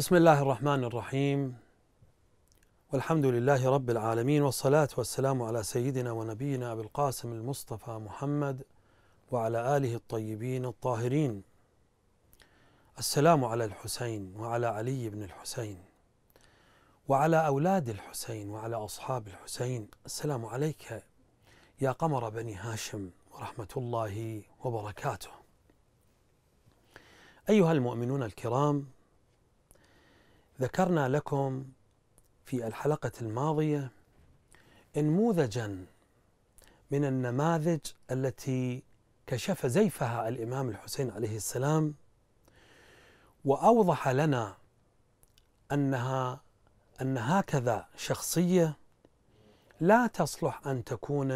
بسم الله الرحمن الرحيم والحمد لله رب العالمين والصلاة والسلام على سيدنا ونبينا أبي القاسم المصطفى محمد وعلى آله الطيبين الطاهرين السلام على الحسين وعلى علي بن الحسين وعلى أولاد الحسين وعلى أصحاب الحسين السلام عليك يا قمر بني هاشم ورحمة الله وبركاته أيها المؤمنون الكرام ذكرنا لكم في الحلقة الماضية انموذجا من النماذج التي كشف زيفها الإمام الحسين عليه السلام وأوضح لنا أنها أن هكذا شخصية لا تصلح أن تكون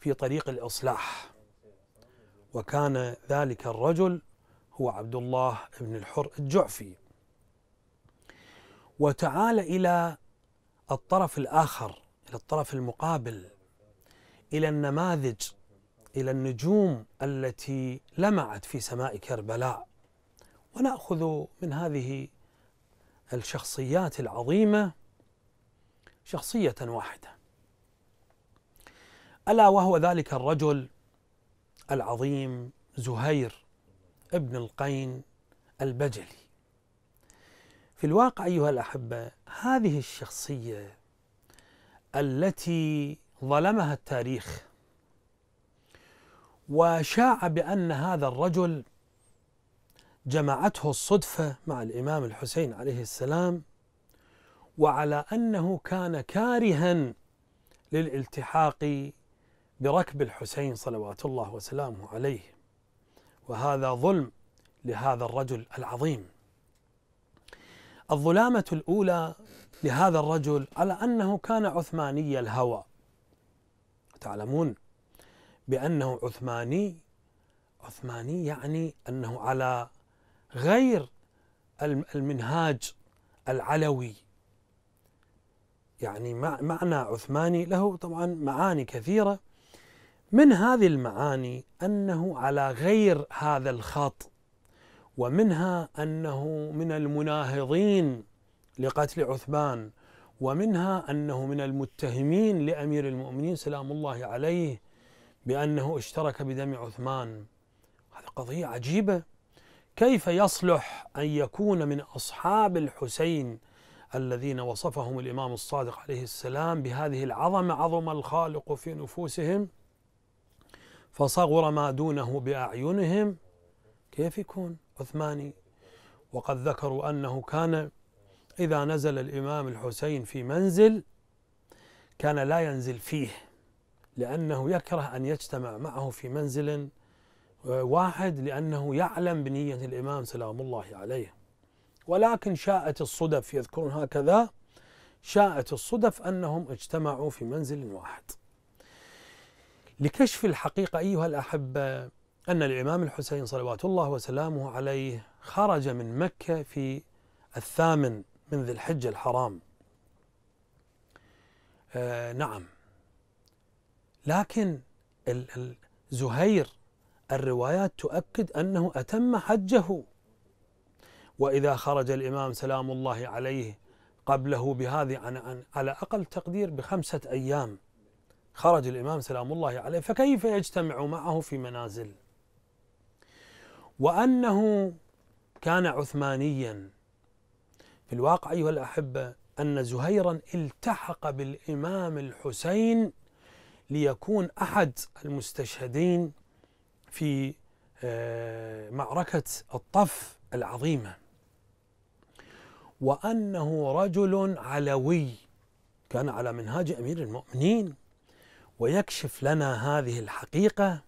في طريق الإصلاح وكان ذلك الرجل هو عبد الله بن الحر الجعفي وتعال الى الطرف الاخر الى الطرف المقابل الى النماذج الى النجوم التي لمعت في سماء كربلاء وناخذ من هذه الشخصيات العظيمه شخصيه واحده الا وهو ذلك الرجل العظيم زهير ابن القين البجلي في الواقع أيها الأحبة هذه الشخصية التي ظلمها التاريخ وشاع بأن هذا الرجل جمعته الصدفة مع الإمام الحسين عليه السلام وعلى أنه كان كارها للالتحاق بركب الحسين صلوات الله وسلامه عليه وهذا ظلم لهذا الرجل العظيم الظلامة الأولى لهذا الرجل على أنه كان عثماني الهوى تعلمون بأنه عثماني عثماني يعني أنه على غير المنهاج العلوي يعني معنى عثماني له طبعا معاني كثيرة من هذه المعاني أنه على غير هذا الخط ومنها انه من المناهضين لقتل عثمان ومنها انه من المتهمين لامير المؤمنين سلام الله عليه بانه اشترك بدم عثمان هذه قضيه عجيبه كيف يصلح ان يكون من اصحاب الحسين الذين وصفهم الامام الصادق عليه السلام بهذه العظمه عظم الخالق في نفوسهم فصغر ما دونه باعينهم كيف يكون؟ العثماني وقد ذكروا أنه كان إذا نزل الإمام الحسين في منزل كان لا ينزل فيه لأنه يكره أن يجتمع معه في منزل آه، واحد لأنه يعلم بنية الإمام سلام الله عليه ولكن شاءت الصدف يذكرون هكذا شاءت الصدف أنهم اجتمعوا في منزل واحد لكشف الحقيقة أيها الأحبة أن الإمام الحسين صلوات الله وسلامه عليه خرج من مكة في الثامن من ذي الحجة الحرام آه نعم لكن زهير الروايات تؤكد أنه أتم حجه وإذا خرج الإمام سلام الله عليه قبله بهذه عن على أقل تقدير بخمسة أيام خرج الإمام سلام الله عليه فكيف يجتمع معه في منازل وأنه كان عثمانيا في الواقع أيها الأحبة أن زهيرا التحق بالإمام الحسين ليكون أحد المستشهدين في آه، معركة الطف العظيمة وأنه رجل علوي كان على منهاج أمير المؤمنين ويكشف لنا هذه الحقيقة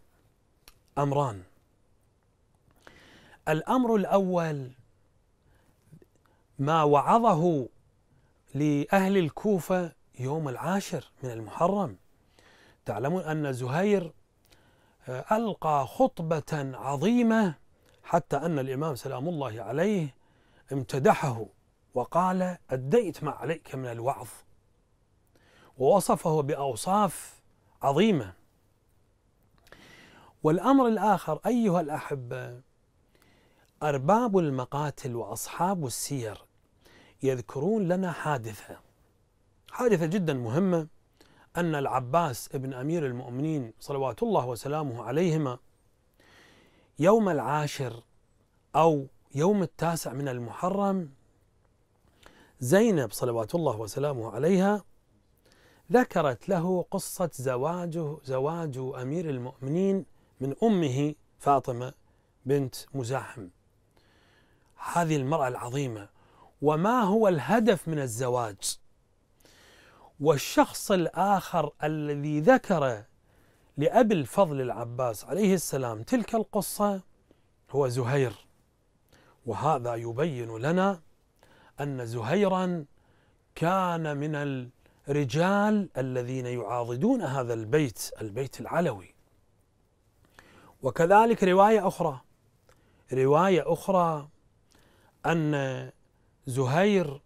أمران الأمر الأول ما وعظه لأهل الكوفة يوم العاشر من المحرم تعلمون أن زهير آه، ألقى خطبة عظيمة حتى أن الإمام سلام الله عليه امتدحه وقال أديت ما عليك من الوعظ ووصفه بأوصاف عظيمة والأمر الآخر أيها الأحبة أرباب المقاتل وأصحاب السير يذكرون لنا حادثة حادثة جدا مهمة أن العباس ابن أمير المؤمنين صلوات الله وسلامه عليهما يوم العاشر أو يوم التاسع من المحرم زينب صلوات الله وسلامه عليها ذكرت له قصة زواجه زواج أمير المؤمنين من أمه فاطمة بنت مزاحم هذه المرأة العظيمة وما هو الهدف من الزواج والشخص الآخر الذي ذكر لأبي الفضل العباس عليه السلام تلك القصة هو زهير وهذا يبين لنا أن زهيرا كان من الرجال الذين يعاضدون هذا البيت البيت العلوي وكذلك رواية أخرى رواية أخرى أن زهير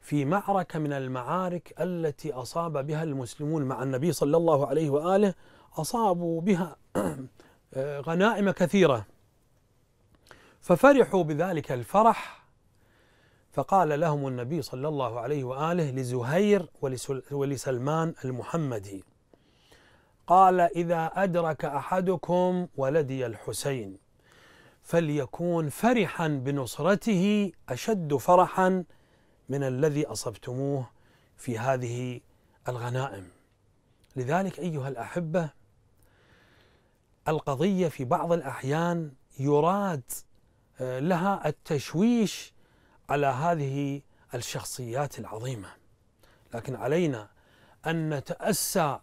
في معركة من المعارك التي أصاب بها المسلمون مع النبي صلى الله عليه وآله أصابوا بها غنائم كثيرة ففرحوا بذلك الفرح فقال لهم النبي صلى الله عليه وآله لزهير ولسلمان المحمدي قال إذا أدرك أحدكم ولدي الحسين فليكون فرحا بنصرته اشد فرحا من الذي اصبتموه في هذه الغنائم لذلك ايها الاحبه القضيه في بعض الاحيان يراد آه، لها التشويش على هذه الشخصيات العظيمه لكن علينا ان نتاسى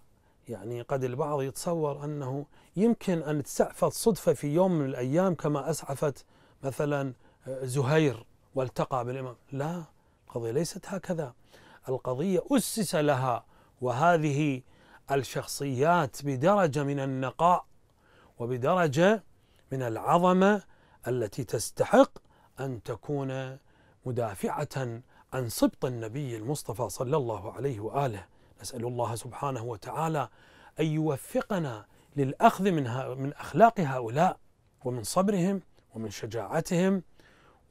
يعني قد البعض يتصور أنه يمكن أن تسعفت صدفة في يوم من الأيام كما أسعفت مثلا آه، زهير والتقى بالإمام لا القضية ليست هكذا القضية أسس لها وهذه الشخصيات بدرجة من النقاء وبدرجة من العظمة التي تستحق أن تكون مدافعة عن سبط النبي المصطفى صلى الله عليه وآله نسأل الله سبحانه وتعالى أن يوفقنا للأخذ من, من أخلاق هؤلاء ومن صبرهم ومن شجاعتهم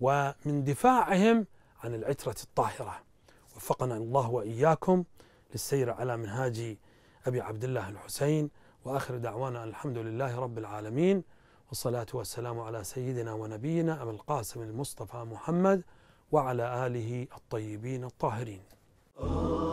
ومن دفاعهم عن العترة الطاهرة وفقنا الله وإياكم للسير على منهاج أبي عبد الله الحسين وآخر دعوانا الحمد لله رب العالمين والصلاة والسلام على سيدنا ونبينا أبي القاسم المصطفى محمد وعلى آله الطيبين الطاهرين. Oh